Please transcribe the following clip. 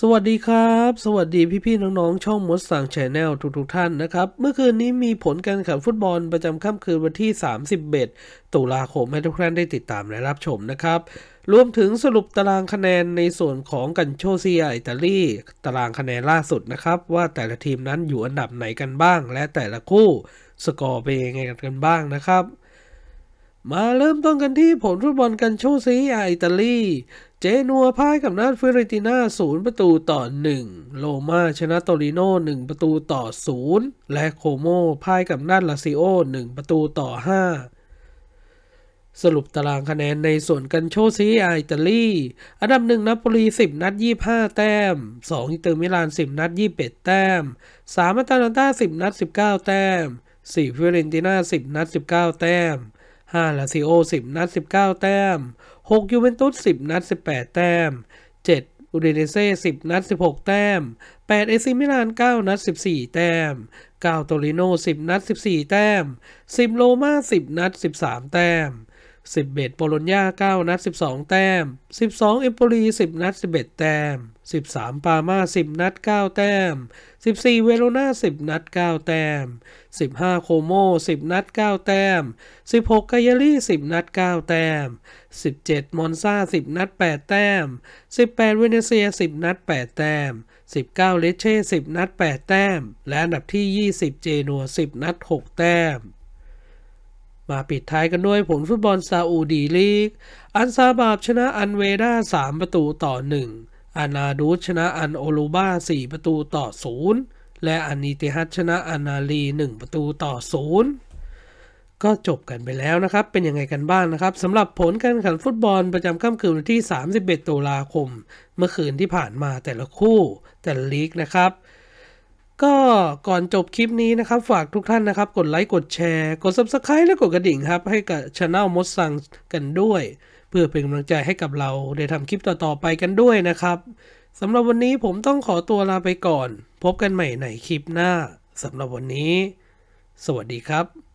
สวัสดีครับ สวัสดีพี่ๆน้องๆช่องมดสังแชนแนลทุกๆท่านนะครับ เมื่อคืนนี้มีผลการแข่งฟุตบอลประจำค่ำคืนวันที่3บตุลาคมให้ทุกท่านได้ติดตามและรับชมนะครับ รวมถึงสรุปตารางคะแนนในส่วนของกันโชเซียอิตาลีตารางคะแนนล่าสุดนะครับ ว่าแต่ละทีมนั้นอยู่อันดับไหนกันบ้าง และแต่ละคู่สกอร์เป็นยังไงกันบ้างนะครับมาเริ่มต้นกันที่ผลฟุตบอลกันโชซีอาอิตาลีเจนัวพ่ายกับนาดฟิเรติน่าศูนย์ประตูต่อ 1 โลมาชนะโตริโน่1ประตูต่อ 0 และโคโมพ่ายกับนาดลาซิโอ 1 ประตูต่อ 5 สรุปตารางคะแนนในส่วนกันโชซี อิตาลี อันดับ1นาโปลี10 นัด 25 แต้ม 2 อิเตอร์มิลาน 10 นัด 21 แต้ม 3อัตาลันตา10 นัด 19 แต้ม 4 ฟิเรนติน่า 10 นัด 19 แต้ม5ลาซิโอ 10 นัด 19 แต้ม 6ยูเวนตุส10 นัด 18 แต้ม 7อูดิเนเซ่10นัด 16 แต้ม8เอซิมิลาน9นัด 14 แต้ม9โตริโน10นัด 14 แต้ม10โรม่า10นัด 13 แต้ม11โบโลญญา9นัด12 แต้ม 12เอมโปลี10นัด11 แต้ม13 ปามา10นัด9 แต้ม 14 เวโรนา10นัด9 แต้ม15 โคโม 10 นัด 9 แต้ม 16กายาลี่10นัด9 แต้ม17มอนซา10นัด8 แต้ม 18 เวเนเซีย 10 นัด 8 แต้ม19เลเช่10 นัด 8 แต้ม และอันดับที่20เจนัว10 นัด 6 แต้มมาปิดท้ายกันด้วยผลฟุตบอลซาอุดีลีก อันซาบาบชนะอันเวด้า3 ประตูต่อ 1อันาดูชนะอันโอลูบา4 ประตูต่อ 0 และอันนีเตฮัตชนะอันนาลี 1 ประตูต่อ 0 ก็จบกันไปแล้วนะครับ เป็นยังไงกันบ้าง นะครับสำหรับผลการแข่งฟุตบอลประจำค่ำคืนวันที่31ตุลาคม เมื่อคืนที่ผ่านมาแต่ละคู่แต่ละลีกนะครับก็ก่อนจบคลิปนี้นะครับ ฝากทุกท่านนะครับกดไลค์กดแชร์กด Subscribe และกดกระดิ่งครับ ให้กับช anel มดสั่งกันด้วย เพื่อเป็นกำลังใจให้กับเราได้ทำคลิปต่อๆ ไปกันด้วยนะครับสำหรับวันนี้ผมต้องขอตัวลาไปก่อน พบกันใหม่ในคลิปหน้าสำหรับวันนี้ สวัสดีครับ